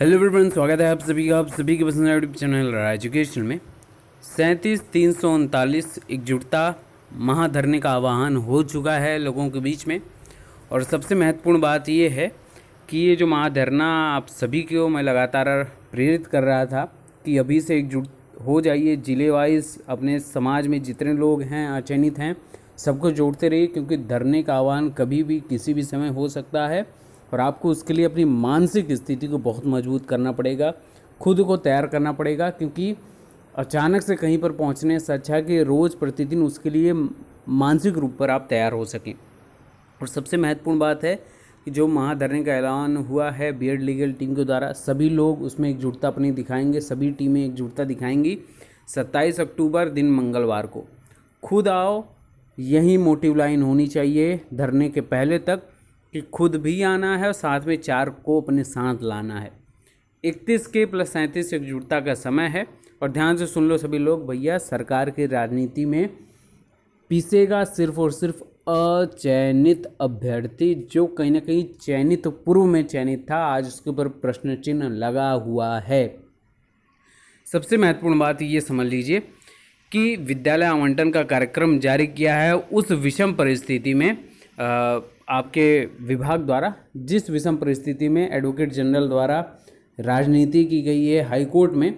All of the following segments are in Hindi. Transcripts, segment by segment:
हेलो एवरीवन स्वागत है आप सभी का आप सभी के पसंद यूट्यूब चैनल एजुकेशन में सैंतीस तीन सौ उनतालीस एकजुटता महाधरने का आह्वान हो चुका है लोगों के बीच में और सबसे महत्वपूर्ण बात ये है कि ये जो महाधरना आप सभी को मैं लगातार प्रेरित कर रहा था कि अभी से एकजुट हो जाइए जिले वाइज अपने समाज में जितने लोग हैं अचयनित हैं सबको जोड़ते रहिए क्योंकि धरने का आह्वान कभी भी किसी भी समय हो सकता है और आपको उसके लिए अपनी मानसिक स्थिति को बहुत मजबूत करना पड़ेगा खुद को तैयार करना पड़ेगा क्योंकि अचानक से कहीं पर पहुंचने से अच्छा कि रोज़ प्रतिदिन उसके लिए मानसिक रूप पर आप तैयार हो सकें और सबसे महत्वपूर्ण बात है कि जो महाधरने का ऐलान हुआ है बीएड लीगल टीम के द्वारा सभी लोग उसमें एकजुटता अपनी दिखाएंगे सभी टीमें एकजुटता दिखाएंगी 27 अक्टूबर दिन मंगलवार को खुद आओ यही मोटिव लाइन होनी चाहिए धरने के पहले तक कि खुद भी आना है और साथ में चार को अपने साथ लाना है इकतीस के प्लस सैंतीस एकजुटता का समय है और ध्यान से सुन लो सभी लोग भैया सरकार की राजनीति में पीसेगा सिर्फ और सिर्फ अचयनित अभ्यर्थी जो कहीं ना कहीं चयनित पूर्व में चयनित था आज उसके ऊपर प्रश्न चिन्ह लगा हुआ है सबसे महत्वपूर्ण बात ये समझ लीजिए कि विद्यालय आवंटन का कार्यक्रम जारी किया है उस विषम परिस्थिति में आ, आपके विभाग द्वारा जिस विषम परिस्थिति में एडवोकेट जनरल द्वारा राजनीति की गई है हाई कोर्ट में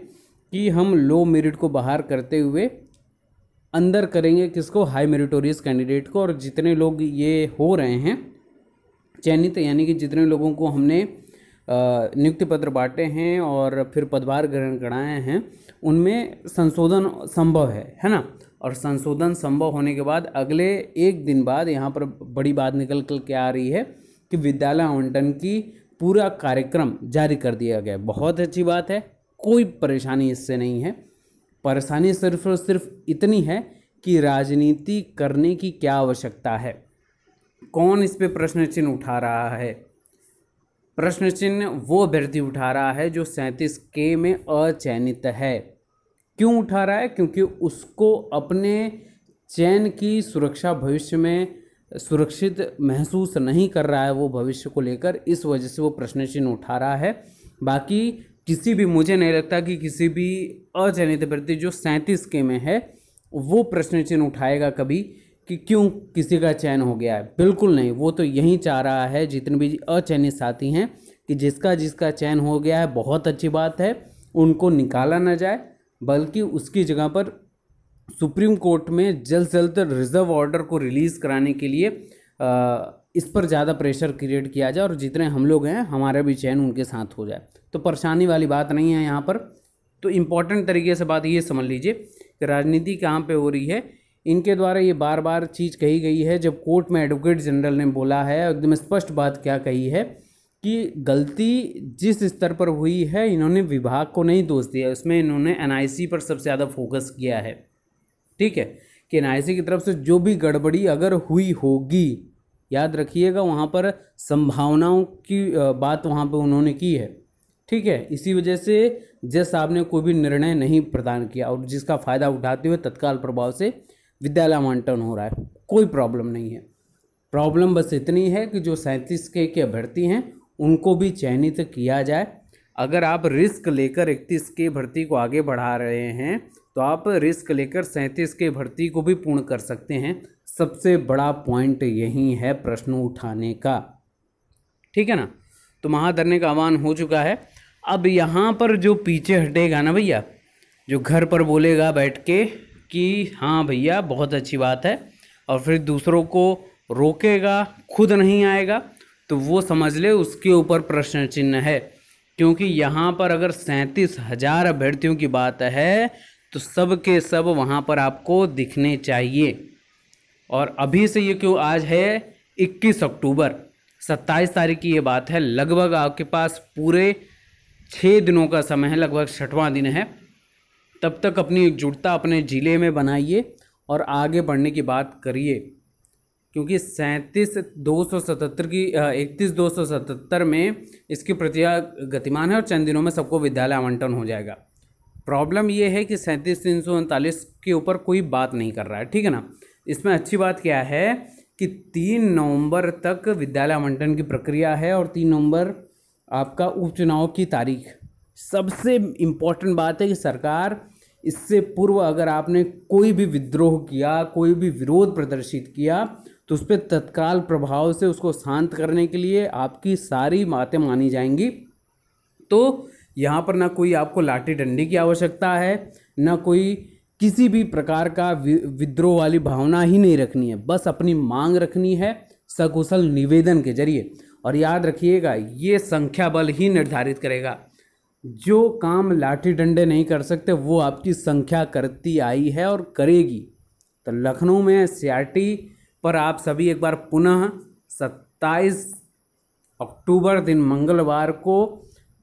कि हम लो मेरिट को बाहर करते हुए अंदर करेंगे किसको हाई मेरिटोरियस कैंडिडेट को और जितने लोग ये हो रहे हैं चयनित यानी कि जितने लोगों को हमने नियुक्ति पत्र बांटे हैं और फिर पदभार ग्रहण कराए हैं उनमें संशोधन संभव है है ना और संशोधन संभव होने के बाद अगले एक दिन बाद यहाँ पर बड़ी बात निकल कर के आ रही है कि विद्यालय आवंटन की पूरा कार्यक्रम जारी कर दिया गया बहुत अच्छी बात है कोई परेशानी इससे नहीं है परेशानी सिर्फ और सिर्फ इतनी है कि राजनीति करने की क्या आवश्यकता है कौन इस पे प्रश्न चिन्ह उठा रहा है प्रश्न चिन्ह वो अभ्यर्थी उठा रहा है जो सैंतीस के में अचयनित है क्यों उठा रहा है क्योंकि उसको अपने चैन की सुरक्षा भविष्य में सुरक्षित महसूस नहीं कर रहा है वो भविष्य को लेकर इस वजह से वो प्रश्न चिन्ह उठा रहा है बाकी किसी भी मुझे नहीं लगता कि किसी भी अचयनित प्रति जो सैंतीस के में है वो प्रश्न चिन्ह उठाएगा कभी कि क्यों किसी का चयन हो गया है बिल्कुल नहीं वो तो यही चाह रहा है जितने भी अचयनित साथी हैं कि जिसका जिसका चयन हो गया है बहुत अच्छी बात है उनको निकाला ना जाए बल्कि उसकी जगह पर सुप्रीम कोर्ट में जल्द से जल्द रिजर्व ऑर्डर को रिलीज़ कराने के लिए इस पर ज़्यादा प्रेशर क्रिएट किया जाए और जितने हम लोग हैं हमारा भी चयन उनके साथ हो जाए तो परेशानी वाली बात नहीं है यहाँ पर तो इम्पॉर्टेंट तरीके से बात ये समझ लीजिए कि राजनीति कहाँ पे हो रही है इनके द्वारा ये बार बार चीज़ कही गई है जब कोर्ट में एडवोकेट जनरल ने बोला है एकदम स्पष्ट बात क्या कही है कि गलती जिस स्तर पर हुई है इन्होंने विभाग को नहीं दोष दिया उसमें इन्होंने एनआईसी पर सबसे ज़्यादा फोकस किया है ठीक है कि एनआईसी की तरफ से जो भी गड़बड़ी अगर हुई होगी याद रखिएगा वहाँ पर संभावनाओं की बात वहाँ पर उन्होंने की है ठीक है इसी वजह से जज साहब ने कोई भी निर्णय नहीं प्रदान किया और जिसका फ़ायदा उठाते हुए तत्काल प्रभाव से विद्यालय आवंटन हो रहा है कोई प्रॉब्लम नहीं है प्रॉब्लम बस इतनी है कि जो सैंतीस के के अभ्यर्थी हैं उनको भी चयनित किया जाए अगर आप रिस्क लेकर इकतीस के भर्ती को आगे बढ़ा रहे हैं तो आप रिस्क लेकर सैंतीस के भर्ती को भी पूर्ण कर सकते हैं सबसे बड़ा पॉइंट यही है प्रश्न उठाने का ठीक है ना तो महाधरने का आह्वान हो चुका है अब यहाँ पर जो पीछे हटेगा ना भैया जो घर पर बोलेगा बैठ के कि हाँ भैया बहुत अच्छी बात है और फिर दूसरों को रोकेगा खुद नहीं आएगा तो वो समझ ले उसके ऊपर प्रश्न चिन्ह है क्योंकि यहाँ पर अगर सैंतीस हजार अभ्यर्थियों की बात है तो सब के सब वहाँ पर आपको दिखने चाहिए और अभी से ये क्यों आज है 21 अक्टूबर 27 तारीख की ये बात है लगभग आपके पास पूरे छः दिनों का समय है लगभग छठवां दिन है तब तक अपनी एकजुटता अपने ज़िले में बनाइए और आगे बढ़ने की बात करिए क्योंकि सैंतीस दो सौ सतहत्तर की इकतीस दो सौ सतहत्तर में इसकी प्रतिया गतिमान है और चंद दिनों में सबको विद्यालय आवंटन हो जाएगा प्रॉब्लम ये है कि सैंतीस तीन सौ उनतालीस के ऊपर कोई बात नहीं कर रहा है ठीक है ना इसमें अच्छी बात क्या है कि तीन नवंबर तक विद्यालय आवंटन की प्रक्रिया है और तीन नवंबर आपका उपचुनाव की तारीख सबसे इम्पॉर्टेंट बात है कि सरकार इससे पूर्व अगर आपने कोई भी विद्रोह किया कोई भी विरोध प्रदर्शित किया तो उस पर तत्काल प्रभाव से उसको शांत करने के लिए आपकी सारी बातें मानी जाएंगी तो यहाँ पर ना कोई आपको लाठी डंडी की आवश्यकता है ना कोई किसी भी प्रकार का विद्रोह वाली भावना ही नहीं रखनी है बस अपनी मांग रखनी है सकुशल निवेदन के जरिए और याद रखिएगा ये संख्या बल ही निर्धारित करेगा जो काम लाठी डंडे नहीं कर सकते वो आपकी संख्या करती आई है और करेगी तो लखनऊ में सियाटी पर आप सभी एक बार पुनः सत्ताईस अक्टूबर दिन मंगलवार को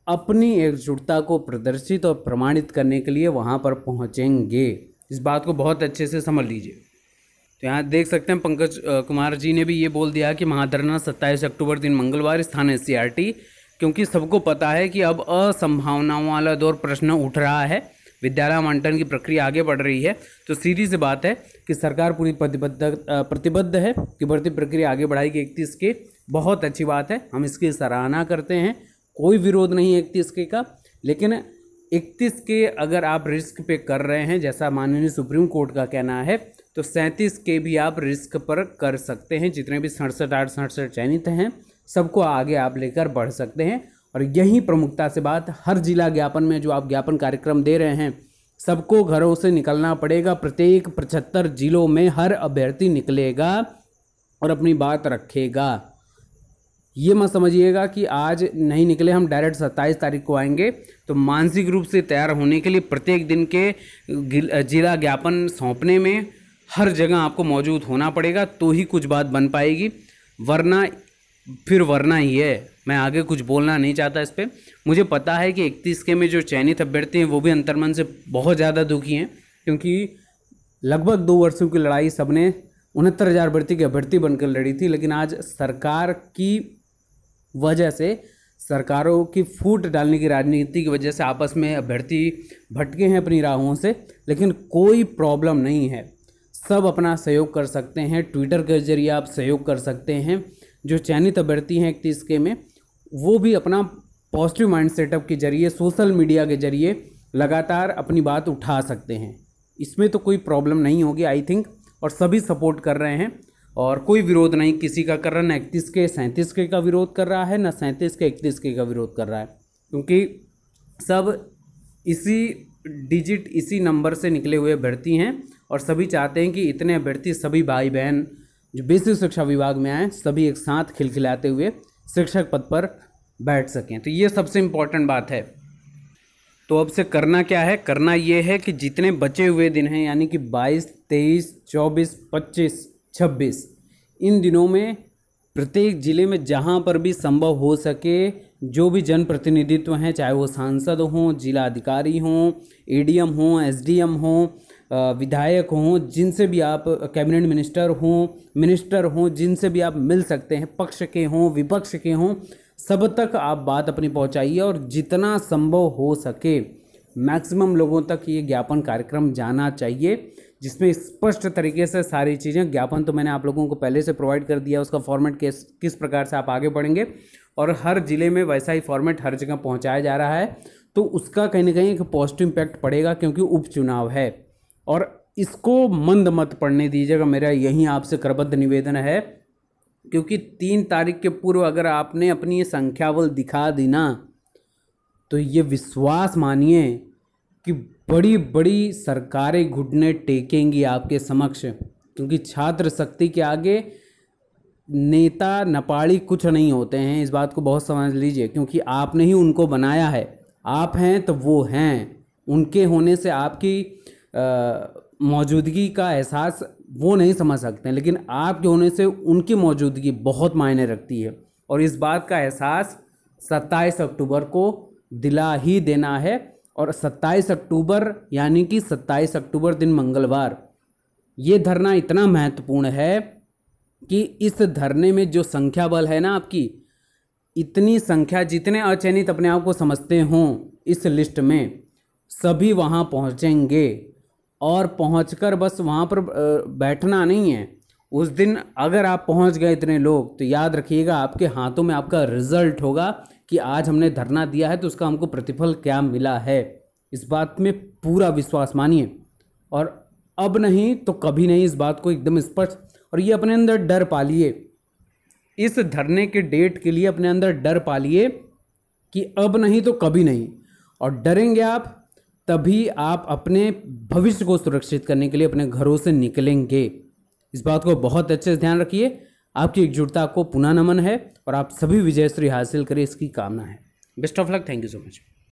अपनी एकजुटता को प्रदर्शित और प्रमाणित करने के लिए वहाँ पर पहुँचेंगे इस बात को बहुत अच्छे से समझ लीजिए तो यहाँ देख सकते हैं पंकज कुमार जी ने भी ये बोल दिया कि महाधरना 27 अक्टूबर दिन मंगलवार स्थान एस क्योंकि सबको पता है कि अब असंभावनाओं वाला दौर प्रश्न उठ रहा है विद्यालय आवंटन की प्रक्रिया आगे बढ़ रही है तो सीधी सी बात है कि सरकार पूरी प्रतिबद्ध प्रतिबद्ध है कि भर्ती प्रक्रिया आगे बढ़ाएगी इकतीस के बहुत अच्छी बात है हम इसकी सराहना करते हैं कोई विरोध नहीं है इकतीस के का लेकिन इकतीस के अगर आप रिस्क पे कर रहे हैं जैसा माननीय सुप्रीम कोर्ट का कहना है तो सैंतीस के भी आप रिस्क पर कर सकते हैं जितने भी सड़सठ आठ सड़सठ चयनित हैं सबको आगे आप लेकर बढ़ सकते हैं और यही प्रमुखता से बात हर जिला ज्ञापन में जो आप ज्ञापन कार्यक्रम दे रहे हैं सबको घरों से निकलना पड़ेगा प्रत्येक पचहत्तर जिलों में हर अभ्यर्थी निकलेगा और अपनी बात रखेगा ये मत समझिएगा कि आज नहीं निकले हम डायरेक्ट सत्ताईस तारीख को आएंगे तो मानसिक रूप से तैयार होने के लिए प्रत्येक दिन के जिला ज्ञापन सौंपने में हर जगह आपको मौजूद होना पड़ेगा तो ही कुछ बात बन पाएगी वरना फिर वरना ही है मैं आगे कुछ बोलना नहीं चाहता इस पर मुझे पता है कि इकतीस के में जो चयनित अभ्यर्थी हैं वो भी अंतर्मन से बहुत ज़्यादा दुखी हैं क्योंकि लगभग दो वर्षों की लड़ाई सबने उनहत्तर हज़ार अभ्यर्थी की अभ्यर्थी बनकर लड़ी थी लेकिन आज सरकार की वजह से सरकारों की फूट डालने की राजनीति की वजह से आपस में अभ्यर्थी भटके हैं अपनी राहों से लेकिन कोई प्रॉब्लम नहीं है सब अपना सहयोग कर सकते हैं ट्विटर के जरिए आप सहयोग कर सकते हैं जो चयनित अभ्यर्थी हैं इकतीस के में वो भी अपना पॉजिटिव माइंड सेटअप के जरिए सोशल मीडिया के जरिए लगातार अपनी बात उठा सकते हैं इसमें तो कोई प्रॉब्लम नहीं होगी आई थिंक और सभी सपोर्ट कर रहे हैं और कोई विरोध नहीं किसी का कर रहा ना इकतीस के सैंतीस के का विरोध कर रहा है ना सैंतीस के इकतीस के का विरोध कर रहा है क्योंकि सब इसी डिजिट इसी नंबर से निकले हुए अभ्यर्थी हैं और सभी चाहते हैं कि इतने अभ्यर्थी सभी भाई बहन जो बेसिक शिक्षा विभाग में आए सभी एक साथ खिलखिलाते हुए शिक्षक पद पर बैठ सकें तो ये सबसे इम्पॉर्टेंट बात है तो अब से करना क्या है करना ये है कि जितने बचे हुए दिन हैं यानी कि 22, 23, 24, 25, 26 इन दिनों में प्रत्येक ज़िले में जहाँ पर भी संभव हो सके जो भी जनप्रतिनिधित्व हैं चाहे वो सांसद हों जिला अधिकारी हों एडीएम हों एसडीएम हों विधायक हों जिनसे भी आप कैबिनेट मिनिस्टर हों मिनिस्टर हों जिनसे भी आप मिल सकते हैं पक्ष के हों विपक्ष के हों सब तक आप बात अपनी पहुंचाइए और जितना संभव हो सके मैक्सिमम लोगों तक ये ज्ञापन कार्यक्रम जाना चाहिए जिसमें स्पष्ट तरीके से सारी चीज़ें ज्ञापन तो मैंने आप लोगों को पहले से प्रोवाइड कर दिया उसका फॉर्मेट किस किस प्रकार से आप आगे बढ़ेंगे और हर ज़िले में वैसा ही फॉर्मेट हर जगह पहुंचाया जा रहा है तो उसका कहीं ना कहीं एक पॉजिटिव इम्पैक्ट पड़ेगा क्योंकि उपचुनाव है और इसको मंद मत पढ़ने दीजिएगा मेरा यही आपसे करबद्ध निवेदन है क्योंकि तीन तारीख के पूर्व अगर आपने अपनी ये बल दिखा दी ना तो ये विश्वास मानिए कि बड़ी बड़ी सरकारें घुटने टेकेंगी आपके समक्ष क्योंकि छात्र शक्ति के आगे नेता नपाड़ी कुछ नहीं होते हैं इस बात को बहुत समझ लीजिए क्योंकि आपने ही उनको बनाया है आप हैं तो वो हैं उनके होने से आपकी मौजूदगी का एहसास वो नहीं समझ सकते हैं लेकिन आपके होने से उनकी मौजूदगी बहुत मायने रखती है और इस बात का एहसास 27 अक्टूबर को दिला ही देना है और 27 अक्टूबर यानी कि 27 अक्टूबर दिन मंगलवार ये धरना इतना महत्वपूर्ण है कि इस धरने में जो संख्या बल है ना आपकी इतनी संख्या जितने अचयनित अपने आप को समझते हों इस लिस्ट में सभी वहाँ पहुँचेंगे और पहुंचकर बस वहाँ पर बैठना नहीं है उस दिन अगर आप पहुंच गए इतने लोग तो याद रखिएगा आपके हाथों में आपका रिजल्ट होगा कि आज हमने धरना दिया है तो उसका हमको प्रतिफल क्या मिला है इस बात में पूरा विश्वास मानिए और अब नहीं तो कभी नहीं इस बात को एकदम स्पष्ट और ये अपने अंदर डर पालिए इस धरने के डेट के लिए अपने अंदर डर पालिए कि अब नहीं तो कभी नहीं और डरेंगे आप तभी आप अपने भविष्य को सुरक्षित करने के लिए अपने घरों से निकलेंगे इस बात को बहुत अच्छे से ध्यान रखिए आपकी एकजुटता को पुनः नमन है और आप सभी विजयश्री हासिल करें इसकी कामना है best of luck thank you so much